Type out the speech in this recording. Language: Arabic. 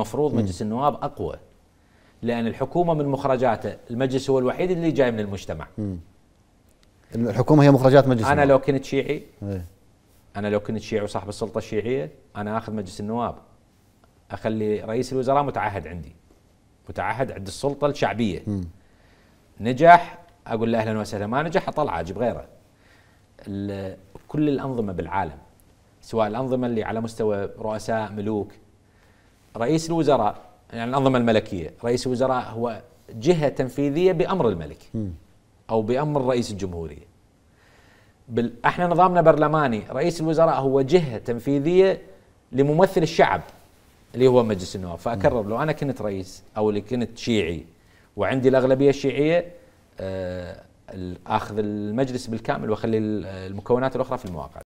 مفروض مجلس النواب اقوى لان الحكومه من مخرجاته المجلس هو الوحيد اللي جاي من المجتمع مم. الحكومه هي مخرجات مجلس انا لو كنت شيعي ايه؟ انا لو كنت شيعي وصاحب السلطه الشيعيه انا اخذ مجلس النواب اخلي رئيس الوزراء متعهد عندي متعهد عند السلطه الشعبيه مم. نجح اقول له اهلا وسهلا ما نجح اطلعه اجيب غيره كل الانظمه بالعالم سواء الانظمه اللي على مستوى رؤساء ملوك رئيس الوزراء يعني الأنظمة الملكية رئيس الوزراء هو جهة تنفيذية بأمر الملك أو بأمر رئيس الجمهورية بل احنا نظامنا برلماني رئيس الوزراء هو جهة تنفيذية لممثل الشعب اللي هو مجلس النواب فأكرر لو أنا كنت رئيس أو اللي كنت شيعي وعندي الأغلبية الشيعية آه اخذ المجلس بالكامل واخلي المكونات الاخرى في المواقع